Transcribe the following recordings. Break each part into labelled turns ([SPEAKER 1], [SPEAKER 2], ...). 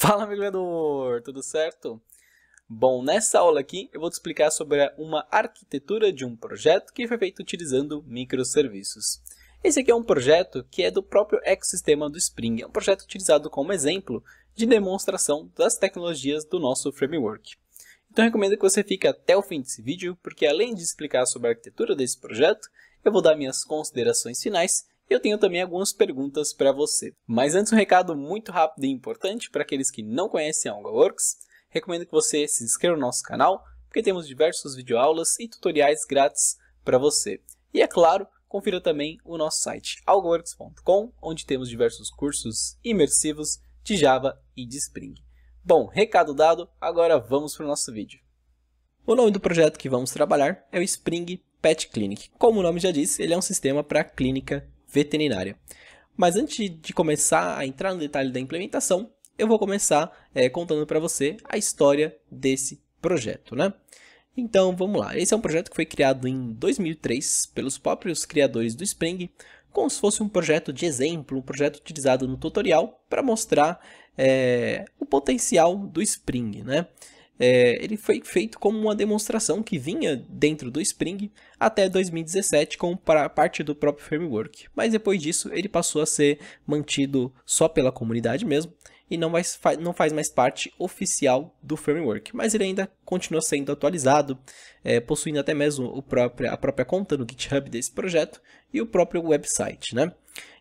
[SPEAKER 1] Fala, migrador! Tudo certo? Bom, nessa aula aqui eu vou te explicar sobre uma arquitetura de um projeto que foi feito utilizando microserviços. Esse aqui é um projeto que é do próprio ecossistema do Spring, é um projeto utilizado como exemplo de demonstração das tecnologias do nosso framework. Então recomendo que você fique até o fim desse vídeo, porque além de explicar sobre a arquitetura desse projeto, eu vou dar minhas considerações finais eu tenho também algumas perguntas para você. Mas antes um recado muito rápido e importante para aqueles que não conhecem a AlgoWorks, recomendo que você se inscreva no nosso canal, porque temos diversos videoaulas e tutoriais grátis para você. E é claro, confira também o nosso site algoworks.com, onde temos diversos cursos imersivos de Java e de Spring. Bom, recado dado, agora vamos para o nosso vídeo. O nome do projeto que vamos trabalhar é o Spring Pet Clinic. Como o nome já diz, ele é um sistema para clínica veterinária. Mas antes de começar a entrar no detalhe da implementação, eu vou começar é, contando para você a história desse projeto, né? Então, vamos lá. Esse é um projeto que foi criado em 2003 pelos próprios criadores do Spring, como se fosse um projeto de exemplo, um projeto utilizado no tutorial para mostrar é, o potencial do Spring, né? é, ele foi feito como uma demonstração que vinha dentro do Spring até 2017 como parte do próprio framework. Mas depois disso ele passou a ser mantido só pela comunidade mesmo e não, mais, não faz mais parte oficial do framework. Mas ele ainda continua sendo atualizado, é, possuindo até mesmo o próprio, a própria conta no GitHub desse projeto e o próprio website, né?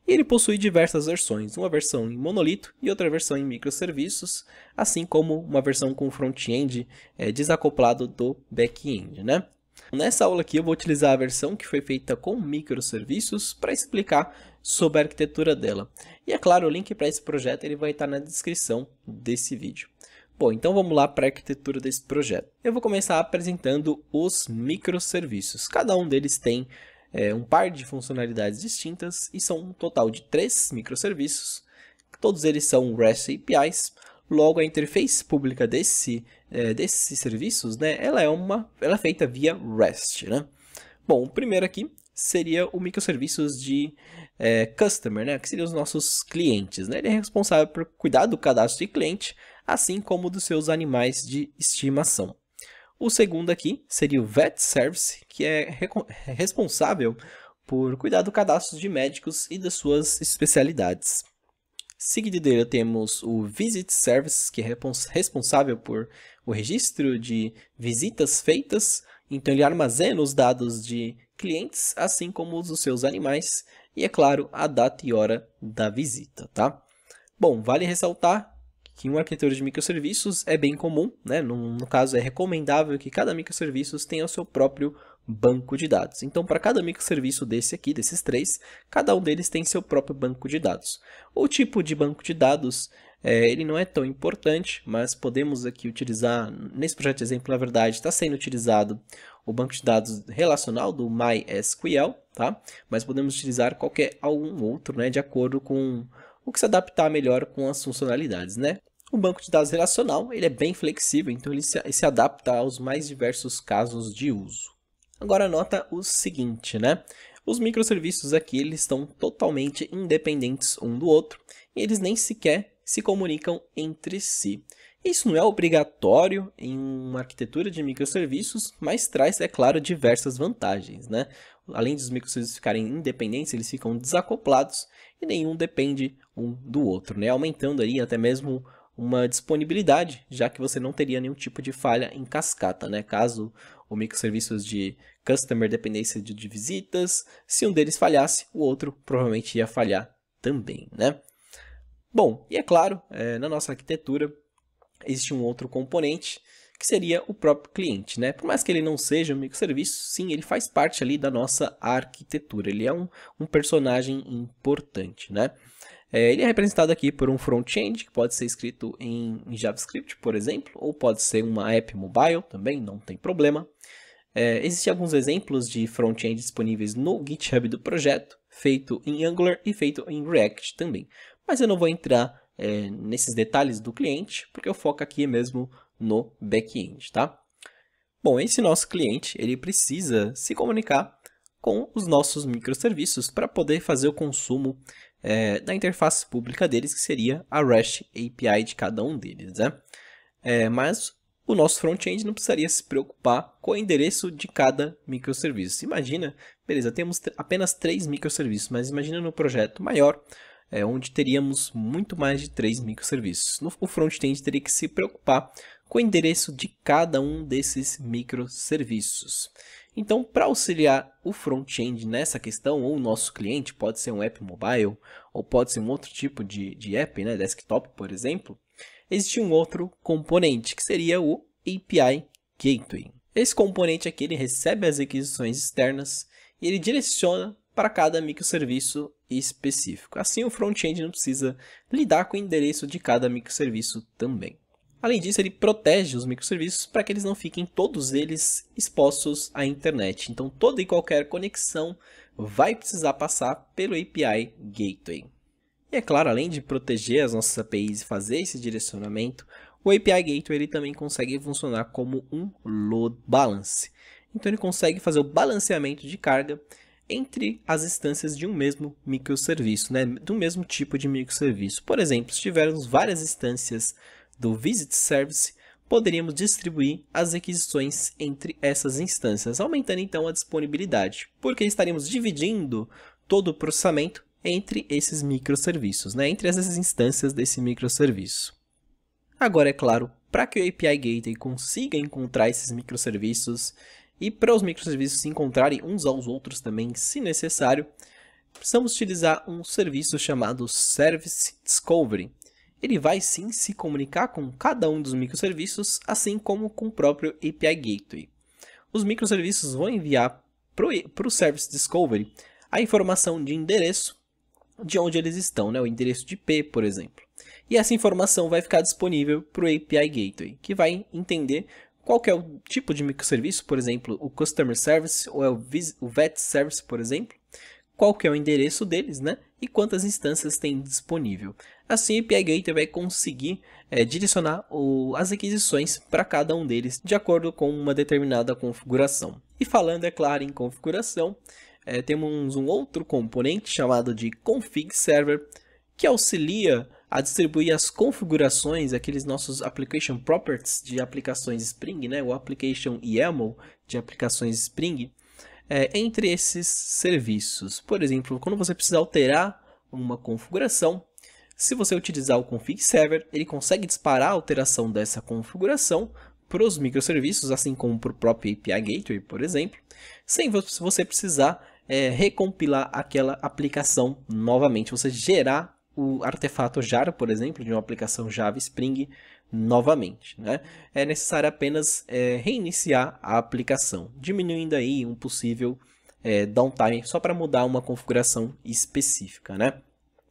[SPEAKER 1] E ele possui diversas versões, uma versão em monolito e outra versão em microserviços, assim como uma versão com front-end é, desacoplado do back-end, né? Nessa aula aqui eu vou utilizar a versão que foi feita com microserviços para explicar sobre a arquitetura dela. E é claro, o link para esse projeto ele vai estar na descrição desse vídeo. Bom, então vamos lá para a arquitetura desse projeto. Eu vou começar apresentando os microserviços. Cada um deles tem é, um par de funcionalidades distintas e são um total de três microserviços. Todos eles são REST APIs. Logo, a interface pública desse, é, desses serviços, né, ela é uma, ela é feita via REST, né? Bom, o primeiro aqui seria o microserviços de é, customer, né, que seriam os nossos clientes. Né? Ele é responsável por cuidar do cadastro de cliente, assim como dos seus animais de estimação. O segundo aqui seria o Vet Service, que é responsável por cuidar do cadastro de médicos e das suas especialidades. Seguido dele temos o Visit Service, que é responsável por o registro de visitas feitas, então ele armazena os dados de clientes, assim como os dos seus animais, e é claro, a data e hora da visita, tá? Bom, vale ressaltar que uma arquitetura de microserviços é bem comum, né? no, no caso é recomendável que cada microserviços tenha o seu próprio banco de dados. Então, para cada microserviço desse aqui, desses três, cada um deles tem seu próprio banco de dados. O tipo de banco de dados é, ele não é tão importante, mas podemos aqui utilizar, nesse projeto de exemplo, na verdade, está sendo utilizado o banco de dados relacional do MySQL, tá? mas podemos utilizar qualquer algum outro, né, de acordo com o que se adaptar melhor com as funcionalidades, né? O banco de dados relacional ele é bem flexível, então ele se, se adapta aos mais diversos casos de uso. Agora nota o seguinte, né? Os microserviços aqui eles estão totalmente independentes um do outro e eles nem sequer se comunicam entre si. Isso não é obrigatório em uma arquitetura de microserviços, mas traz, é claro, diversas vantagens. Né? Além dos microserviços ficarem independentes, eles ficam desacoplados e nenhum depende um do outro, né? aumentando aí até mesmo uma disponibilidade, já que você não teria nenhum tipo de falha em cascata, né? Caso o microserviços de customer dependência de, de visitas, se um deles falhasse, o outro provavelmente ia falhar também, né? Bom, e é claro, é, na nossa arquitetura, existe um outro componente que seria o próprio cliente, né? Por mais que ele não seja um microserviço, sim, ele faz parte ali da nossa arquitetura. Ele é um, um personagem importante, né? É, ele é representado aqui por um front-end, que pode ser escrito em, em, JavaScript, por exemplo, ou pode ser uma app mobile também, não tem problema. É, Existem alguns exemplos de front-end disponíveis no GitHub do projeto, feito em Angular e feito em React também. Mas eu não vou entrar é, nesses detalhes do cliente, porque eu foco aqui mesmo no back-end, tá? Bom, esse nosso cliente, ele precisa se comunicar com os nossos microserviços para poder fazer o consumo é, da interface pública deles, que seria a REST API de cada um deles, né? É, mas o nosso front-end não precisaria se preocupar com o endereço de cada microserviço. Imagina, beleza, temos apenas três microserviços, mas imagina no projeto maior, é, onde teríamos muito mais de três microserviços. No, o front-end teria que se preocupar com o endereço de cada um desses microserviços. Então, para auxiliar o front-end nessa questão, ou o nosso cliente, pode ser um app mobile, ou pode ser um outro tipo de, de app, né, desktop, por exemplo, existe um outro componente, que seria o API Gateway. Esse componente aqui ele recebe as requisições externas e ele direciona para cada microserviço específico. Assim, o front-end não precisa lidar com o endereço de cada microserviço também. Além disso, ele protege os microserviços para que eles não fiquem todos eles expostos à internet. Então, toda e qualquer conexão vai precisar passar pelo API Gateway. E é claro, além de proteger as nossas APIs e fazer esse direcionamento, o API Gateway ele também consegue funcionar como um load balance. Então ele consegue fazer o balanceamento de carga entre as instâncias de um mesmo microserviço, né? do mesmo tipo de microserviço. Por exemplo, se tivermos várias instâncias do Visit Service, poderíamos distribuir as requisições entre essas instâncias, aumentando então a disponibilidade, porque estaríamos dividindo todo o processamento entre esses microserviços, né? entre essas instâncias desse microserviço. Agora, é claro, para que o API Gateway consiga encontrar esses microserviços e para os microserviços se encontrarem uns aos outros também, se necessário, precisamos utilizar um serviço chamado Service Discovery. Ele vai sim se comunicar com cada um dos microserviços, assim como com o próprio API Gateway. Os microserviços vão enviar para o Service Discovery a informação de endereço de onde eles estão, né? o endereço de IP, por exemplo. E essa informação vai ficar disponível para o API Gateway, que vai entender qual que é o tipo de microserviço, por exemplo, o Customer Service ou é o, o VET Service, por exemplo. Qual que é o endereço deles, né? E quantas instâncias tem disponível. Assim, o API Gator vai conseguir é, direcionar o, as requisições para cada um deles, de acordo com uma determinada configuração. E falando, é claro, em configuração, é, temos um outro componente chamado de config server que auxilia a distribuir as configurações, aqueles nossos application properties de aplicações Spring, né? o application YAML de aplicações Spring, é, entre esses serviços. Por exemplo, quando você precisa alterar uma configuração, se você utilizar o config server, ele consegue disparar a alteração dessa configuração para os microserviços, assim como para o próprio API Gateway, por exemplo, sem você precisar é, recompilar aquela aplicação novamente, você gerar o artefato jar, por exemplo, de uma aplicação Java Spring novamente. Né? É necessário apenas é, reiniciar a aplicação, diminuindo aí um possível é, downtime só para mudar uma configuração específica. Né?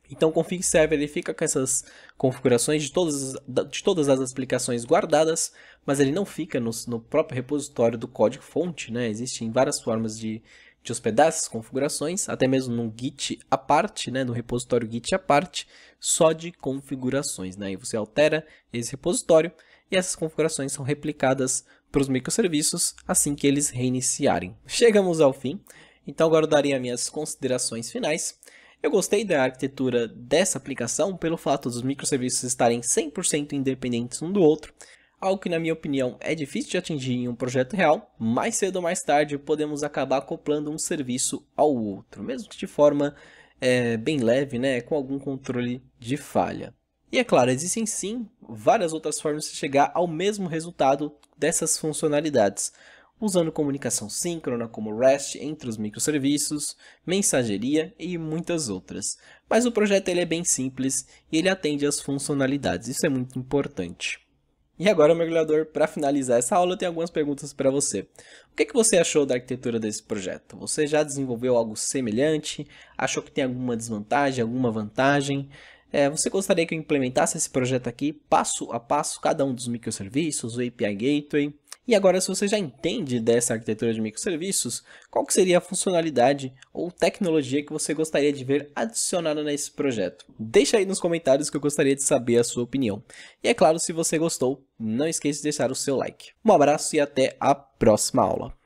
[SPEAKER 1] Então, o config server ele fica com essas configurações de todas, de todas as aplicações guardadas, mas ele não fica no, no próprio repositório do código fonte. Né? Existem várias formas de, de hospedar essas configurações, até mesmo no Git à parte, né, no repositório Git à parte, só de configurações. Né? E você altera esse repositório e essas configurações são replicadas para os microserviços assim que eles reiniciarem. Chegamos ao fim, então agora eu as minhas considerações finais. Eu gostei da arquitetura dessa aplicação pelo fato dos microserviços estarem 100% independentes um do outro algo que na minha opinião é difícil de atingir em um projeto real, mais cedo ou mais tarde podemos acabar acoplando um serviço ao outro, mesmo que de forma é, bem leve, né, com algum controle de falha. E é claro, existem sim várias outras formas de chegar ao mesmo resultado dessas funcionalidades, usando comunicação síncrona como REST entre os microserviços, mensageria e muitas outras. Mas o projeto ele é bem simples e ele atende às funcionalidades, isso é muito importante. E agora, mergulhador, para finalizar essa aula, eu tenho algumas perguntas para você. O que, que você achou da arquitetura desse projeto? Você já desenvolveu algo semelhante? Achou que tem alguma desvantagem, alguma vantagem? É, você gostaria que eu implementasse esse projeto aqui passo a passo, cada um dos microserviços, o API Gateway? E agora, se você já entende dessa arquitetura de microserviços, qual que seria a funcionalidade ou tecnologia que você gostaria de ver adicionada nesse projeto? Deixa aí nos comentários que eu gostaria de saber a sua opinião. E é claro, se você gostou, não esqueça de deixar o seu like. Um abraço e até a próxima aula.